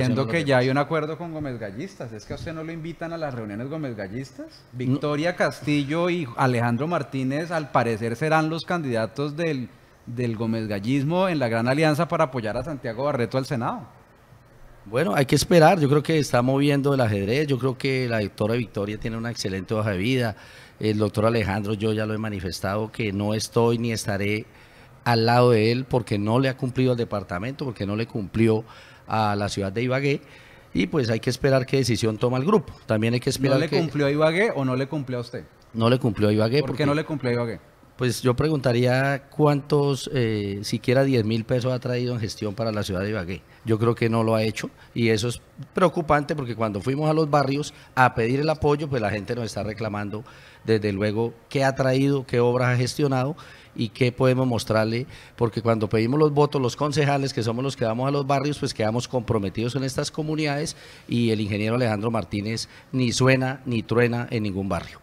entiendo que, ya hay un acuerdo con Gómez Gallistas. ¿Es que a usted no lo invitan a las reuniones Gómez Gallistas? Victoria Castillo y Alejandro Martínez, al parecer, serán los candidatos del, del Gómez Gallismo en la Gran Alianza para apoyar a Santiago Barreto al Senado. Bueno, hay que esperar. Yo creo que está moviendo el ajedrez. Yo creo que la doctora Victoria tiene una excelente hoja de vida. El doctor Alejandro, yo ya lo he manifestado que no estoy ni estaré al lado de él porque no le ha cumplido al departamento, porque no le cumplió a la ciudad de Ibagué. Y pues hay que esperar qué decisión toma el grupo. También hay que esperar. ¿No le cumplió a Ibagué o no le cumplió a usted? No le cumplió a Ibagué. ¿Por qué porque... no le cumplió a Ibagué? pues yo preguntaría cuántos, eh, siquiera 10 mil pesos ha traído en gestión para la ciudad de Ibagué. Yo creo que no lo ha hecho y eso es preocupante porque cuando fuimos a los barrios a pedir el apoyo, pues la gente nos está reclamando desde luego qué ha traído, qué obras ha gestionado y qué podemos mostrarle, porque cuando pedimos los votos, los concejales, que somos los que vamos a los barrios, pues quedamos comprometidos en estas comunidades y el ingeniero Alejandro Martínez ni suena ni truena en ningún barrio.